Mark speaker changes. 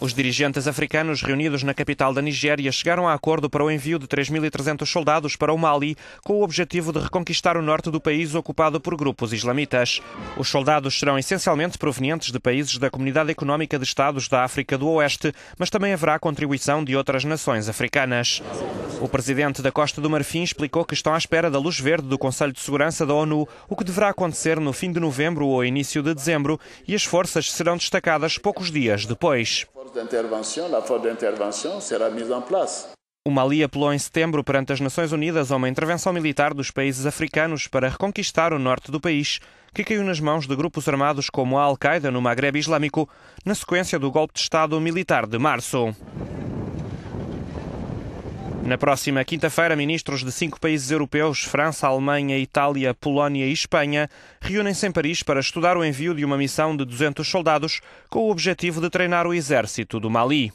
Speaker 1: Os dirigentes africanos reunidos na capital da Nigéria chegaram a acordo para o envio de 3.300 soldados para o Mali, com o objetivo de reconquistar o norte do país ocupado por grupos islamitas. Os soldados serão essencialmente provenientes de países da Comunidade Económica de Estados da África do Oeste, mas também haverá contribuição de outras nações africanas. O presidente da Costa do Marfim explicou que estão à espera da luz verde do Conselho de Segurança da ONU, o que deverá acontecer no fim de novembro ou início de dezembro, e as forças serão destacadas poucos dias depois
Speaker 2: d'intervention, la force d'intervention sera mise en place.
Speaker 1: O Mali apelou em setembro perante as Nações Unidas a uma intervenção militar dos países africanos para reconquistar o norte do país, que caiu nas mãos de grupos armados como a Al-Qaeda no Maghreb Islâmico, na sequência do golpe de Estado militar de março. Na próxima quinta-feira, ministros de cinco países europeus, França, Alemanha, Itália, Polónia e Espanha, reúnem-se em Paris para estudar o envio de uma missão de 200 soldados com o objetivo de treinar o exército do Mali.